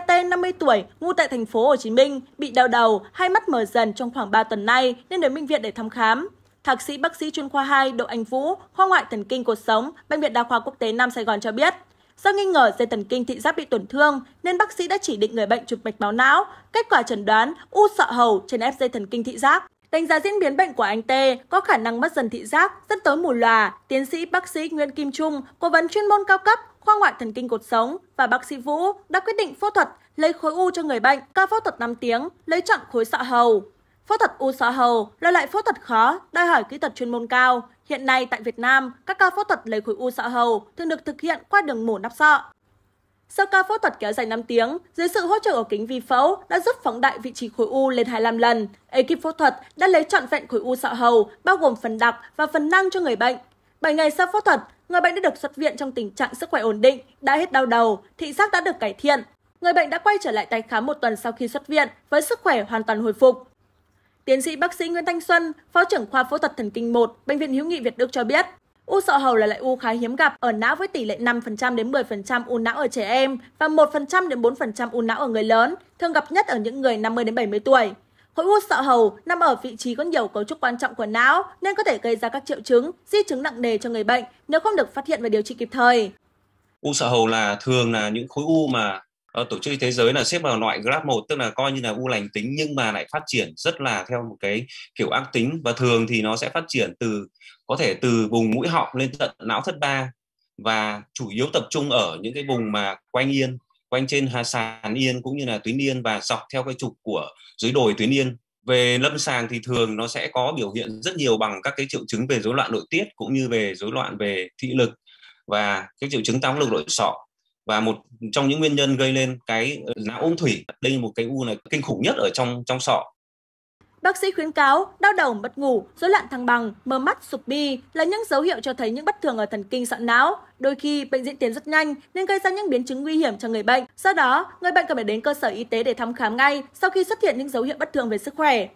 kt 50 tuổi, ngụ tại thành phố Hồ Chí Minh, bị đau đầu, hai mắt mờ dần trong khoảng 3 tuần nay nên đến bệnh viện để thăm khám. Thạc sĩ bác sĩ chuyên khoa 2 Đỗ Anh Vũ, khoa ngoại thần kinh cuộc sống, bệnh viện Đa khoa Quốc tế Nam Sài Gòn cho biết, do nghi ngờ dây thần kinh thị giác bị tổn thương nên bác sĩ đã chỉ định người bệnh chụp mạch máu não. Kết quả chẩn đoán u sọ hầu trên ép dây thần kinh thị giác. Đánh giá diễn biến bệnh của anh Tê có khả năng mất dần thị giác, dẫn tới mù lòa, tiến sĩ bác sĩ Nguyễn Kim Trung, cố vấn chuyên môn cao cấp, khoa ngoại thần kinh cột sống và bác sĩ Vũ đã quyết định phẫu thuật lấy khối u cho người bệnh, ca phẫu thuật 5 tiếng, lấy chọn khối sọ hầu. Phẫu thuật u sọ hầu là loại phẫu thuật khó, đòi hỏi kỹ thuật chuyên môn cao. Hiện nay tại Việt Nam, các ca phẫu thuật lấy khối u sọ hầu thường được thực hiện qua đường mổ nắp sọ. Sau ca phẫu thuật kéo dài 5 tiếng, dưới sự hỗ trợ của kính vi phẫu đã giúp phóng đại vị trí khối u lên 25 lần. Ekip phẫu thuật đã lấy trọn vẹn khối u sọ hầu, bao gồm phần đặc và phần năng cho người bệnh. 7 ngày sau phẫu thuật, người bệnh đã được xuất viện trong tình trạng sức khỏe ổn định, đã hết đau đầu, thị giác đã được cải thiện. Người bệnh đã quay trở lại tái khám một tuần sau khi xuất viện với sức khỏe hoàn toàn hồi phục. Tiến sĩ bác sĩ Nguyễn Thanh Xuân, Phó trưởng khoa phẫu thuật thần kinh một Bệnh viện Hữu nghị Việt Đức cho biết, U sọ hầu là loại u khá hiếm gặp ở não với tỷ lệ 5% đến 10% u não ở trẻ em và 1% đến 4% u não ở người lớn, thường gặp nhất ở những người 50 đến 70 tuổi. Khối u sọ hầu nằm ở vị trí có nhiều cấu trúc quan trọng của não nên có thể gây ra các triệu chứng, di chứng nặng nề cho người bệnh nếu không được phát hiện và điều trị kịp thời. U sọ hầu là thường là những khối u mà Ờ, tổ chức y tế giới là xếp vào loại grab 1 tức là coi như là u lành tính nhưng mà lại phát triển rất là theo một cái kiểu ác tính và thường thì nó sẽ phát triển từ có thể từ vùng mũi họng lên tận não thất ba và chủ yếu tập trung ở những cái vùng mà quanh yên quanh trên hà sàn yên cũng như là tuyến yên và dọc theo cái trục của dưới đồi tuyến yên về lâm sàng thì thường nó sẽ có biểu hiện rất nhiều bằng các cái triệu chứng về rối loạn nội tiết cũng như về rối loạn về thị lực và cái triệu chứng tăng lực nội sọ và một trong những nguyên nhân gây lên cái não ờ, ung thủy đây là một cái u này kinh khủng nhất ở trong trong sọ Bác sĩ khuyến cáo đau đầu, mất ngủ, rối loạn thăng bằng, mờ mắt, sụp mi là những dấu hiệu cho thấy những bất thường ở thần kinh sọ não. Đôi khi bệnh diễn tiến rất nhanh nên gây ra những biến chứng nguy hiểm cho người bệnh. Do đó, người bệnh cần phải đến cơ sở y tế để thăm khám ngay sau khi xuất hiện những dấu hiệu bất thường về sức khỏe.